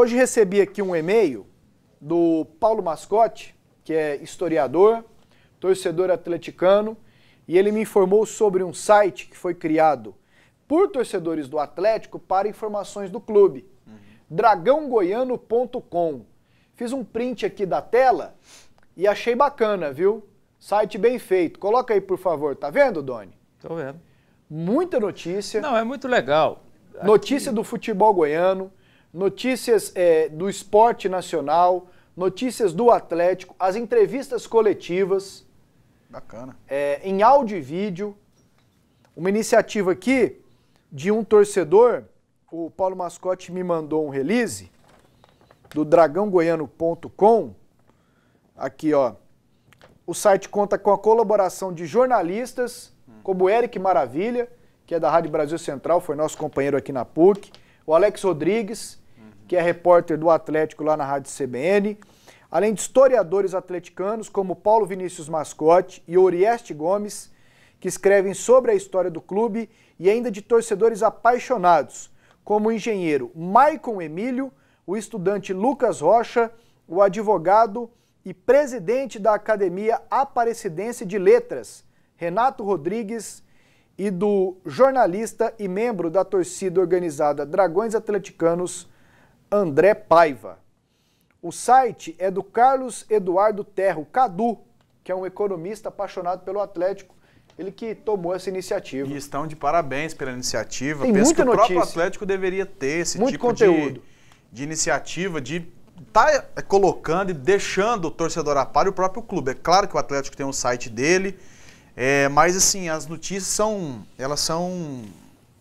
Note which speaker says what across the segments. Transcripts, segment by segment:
Speaker 1: Hoje recebi aqui um e-mail do Paulo Mascote, que é historiador, torcedor atleticano, e ele me informou sobre um site que foi criado por torcedores do Atlético para informações do clube. Uhum. dragãogoiano.com. Fiz um print aqui da tela e achei bacana, viu? Site bem feito. Coloca aí, por favor. Tá vendo, Doni? Tô vendo. Muita notícia. Não, é muito legal. Notícia Aqui. do futebol goiano, notícias é, do esporte nacional, notícias do Atlético, as entrevistas coletivas. Bacana. É, em áudio e vídeo. Uma iniciativa aqui de um torcedor, o Paulo Mascote me mandou um release do dragãogoiano.com. Aqui, ó. O site conta com a colaboração de jornalistas, hum. como Eric Maravilha, que é da Rádio Brasil Central, foi nosso companheiro aqui na PUC, o Alex Rodrigues, que é repórter do Atlético lá na Rádio CBN, além de historiadores atleticanos como Paulo Vinícius Mascote e Orieste Gomes, que escrevem sobre a história do clube e ainda de torcedores apaixonados, como o engenheiro Maicon Emílio, o estudante Lucas Rocha, o advogado e presidente da Academia Aparecidense de Letras, Renato Rodrigues, e do jornalista e membro da torcida organizada Dragões Atleticanos, André Paiva. O site é do Carlos Eduardo Terro, Cadu, que é um economista apaixonado pelo Atlético. Ele que tomou essa iniciativa.
Speaker 2: E estão de parabéns pela iniciativa. Tem Penso muita que o próprio Atlético deveria ter esse Muito tipo conteúdo. De, de iniciativa, de tá é, colocando e deixando o torcedor a par e o próprio clube. É claro que o Atlético tem um site dele, é, mas assim, as notícias são. Elas são.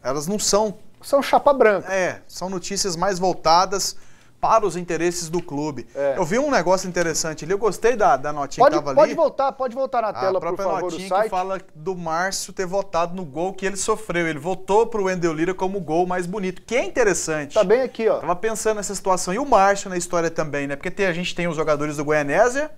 Speaker 2: Elas não são são chapa branca. É, são notícias mais voltadas para os interesses do clube. É. Eu vi um negócio interessante ali, eu gostei da, da notinha pode, que estava ali. Pode
Speaker 1: voltar, pode voltar na ah, tela, por favor, o notinha que
Speaker 2: fala do Márcio ter votado no gol que ele sofreu. Ele votou para o Wendel Lira como o gol mais bonito, que é interessante. Está bem aqui, ó. estava pensando nessa situação. E o Márcio na história também, né? Porque tem, a gente tem os jogadores do Goianésia,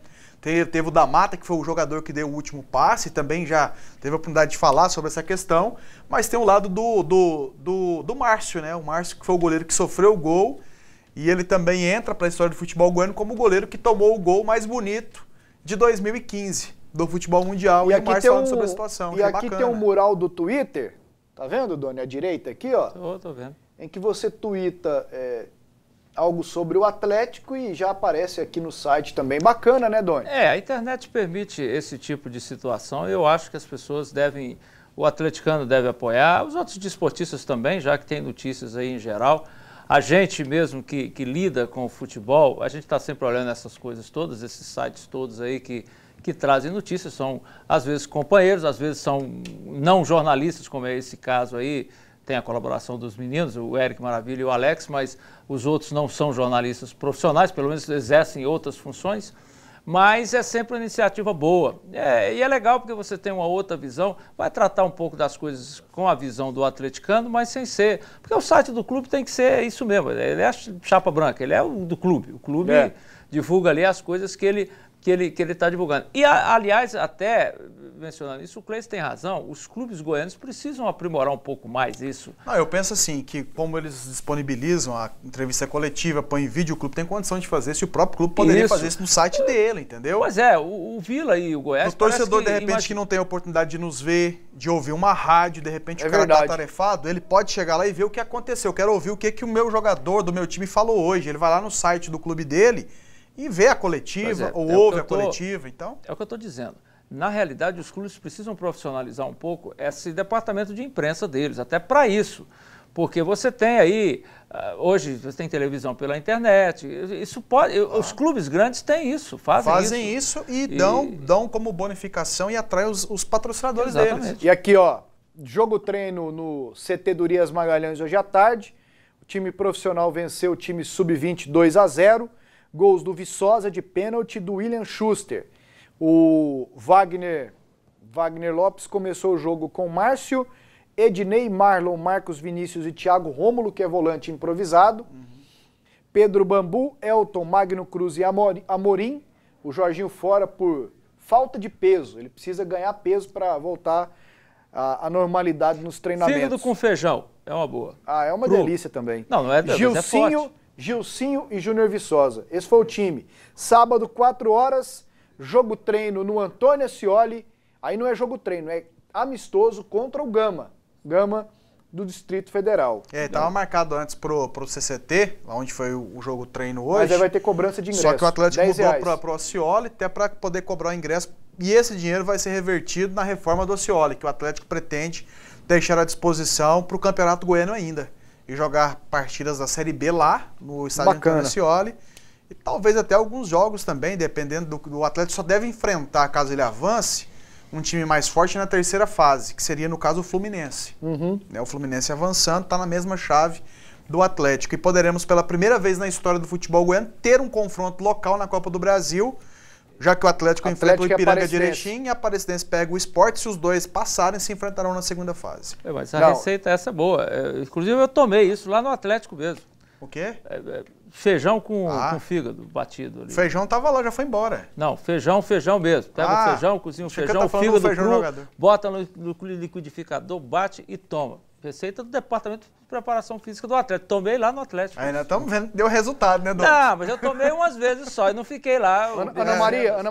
Speaker 2: Teve, teve o da Mata, que foi o jogador que deu o último passe, também já teve a oportunidade de falar sobre essa questão. Mas tem o lado do, do, do, do Márcio, né? O Márcio, que foi o goleiro que sofreu o gol. E ele também entra para a história do futebol goiano como o goleiro que tomou o gol mais bonito de 2015 do futebol mundial. E, e aqui o tem um, sobre a situação. E é aqui é tem um mural do Twitter,
Speaker 1: tá vendo, Doni? À direita aqui, ó.
Speaker 3: Tô, tô vendo.
Speaker 1: Em que você twitta é, algo sobre o Atlético e já aparece aqui no site também. Bacana, né, Doni?
Speaker 3: É, a internet permite esse tipo de situação. Eu acho que as pessoas devem, o atleticano deve apoiar, os outros desportistas também, já que tem notícias aí em geral. A gente mesmo que, que lida com o futebol, a gente está sempre olhando essas coisas todas, esses sites todos aí que que trazem notícias, são às vezes companheiros, às vezes são não jornalistas, como é esse caso aí, tem a colaboração dos meninos, o Eric Maravilha e o Alex, mas os outros não são jornalistas profissionais, pelo menos exercem outras funções. Mas é sempre uma iniciativa boa. É, e é legal porque você tem uma outra visão, vai tratar um pouco das coisas com a visão do atleticano, mas sem ser. Porque o site do clube tem que ser isso mesmo. Ele é chapa branca, ele é o do clube. O clube é. divulga ali as coisas que ele que ele que ele está divulgando. E a, aliás, até mencionando isso, o Cleiton tem razão. Os clubes goianos precisam aprimorar um pouco mais isso.
Speaker 2: Não, ah, eu penso assim que como eles disponibilizam a entrevista coletiva, põe vídeo, o clube tem condição de fazer. Se o próprio clube poderia isso. fazer isso
Speaker 3: no site dele, entendeu? Pois
Speaker 2: é, o, o Vila e o Goiás. O torcedor de repente imagina... que não tem a oportunidade de nos ver, de ouvir uma rádio, de repente é o cara está tá ele pode chegar lá e ver o que aconteceu. Eu quero ouvir o que que o meu jogador do meu time falou hoje. Ele vai lá no site do clube dele e vê a coletiva, é, ou é ouve a tô, coletiva,
Speaker 3: então? É o que eu estou dizendo. Na realidade, os clubes precisam profissionalizar um pouco esse departamento de imprensa deles, até para isso. Porque você tem aí, ah, hoje você tem televisão pela internet, isso pode, os ah. clubes grandes têm isso, fazem, fazem isso. Fazem isso e, dão, e...
Speaker 2: dão como bonificação e atraem os, os patrocinadores Exatamente. deles. E aqui, ó,
Speaker 1: jogo treino no CT Durias Magalhães hoje à tarde, o time profissional venceu o time sub-20 2 a 0 Gols do Viçosa de pênalti do William Schuster. O Wagner, Wagner Lopes começou o jogo com Márcio, Ednei, Marlon, Marcos Vinícius e Thiago Rômulo, que é volante improvisado. Uhum. Pedro Bambu, Elton, Magno Cruz e Amorim. O Jorginho fora por falta de peso. Ele precisa ganhar peso para voltar à, normalidade nos treinamentos. Fígado
Speaker 3: com feijão. É uma boa. Ah, é uma Cru. delícia também. Não, não é delícia, Gilcinho, é
Speaker 1: forte. Gilcinho e Júnior Viçosa. Esse foi o time. Sábado, 4 horas, jogo treino no Antônio Ascioli. Aí não é jogo treino, é amistoso contra o
Speaker 2: Gama. Gama do Distrito Federal. É, estava marcado antes pro, pro CCT, lá onde foi o, o jogo treino hoje. Mas aí vai ter cobrança de ingresso. Só que o Atlético mudou para pro Ascioli, até para poder cobrar o ingresso. E esse dinheiro vai ser revertido na reforma do Ascioli, que o Atlético pretende deixar à disposição para o Campeonato Goiano ainda e jogar partidas da Série B lá, no estádio Bacana. Antônio E talvez até alguns jogos também, dependendo do, do Atlético, só deve enfrentar, caso ele avance, um time mais forte na terceira fase, que seria, no caso, o Fluminense. Uhum. Né, o Fluminense avançando, está na mesma chave do Atlético. E poderemos, pela primeira vez na história do futebol goiano, ter um confronto local na Copa do Brasil já que o
Speaker 3: Atlético, Atlético enfrenta o é Ipiranga Direitinho
Speaker 2: e a Aparecidense pega o esporte. Se os dois passarem, se enfrentarão na segunda
Speaker 3: fase. É, mas a Não. receita é essa boa. É, inclusive, eu tomei isso lá no Atlético mesmo. O quê? É, é feijão com, ah. com fígado batido ali. Feijão tava lá, já foi embora. Não, feijão, feijão mesmo. Pega ah. o feijão, cozinha o feijão, tá fígado feijão cru, bota no, no liquidificador, bate e toma. Receita do Departamento de Preparação Física do Atlético. Tomei lá no Atlético. Ainda estamos vendo que deu resultado, né, Dom? Não, ah, mas eu tomei umas vezes só e não fiquei lá. Ana, Ana Maria, Ana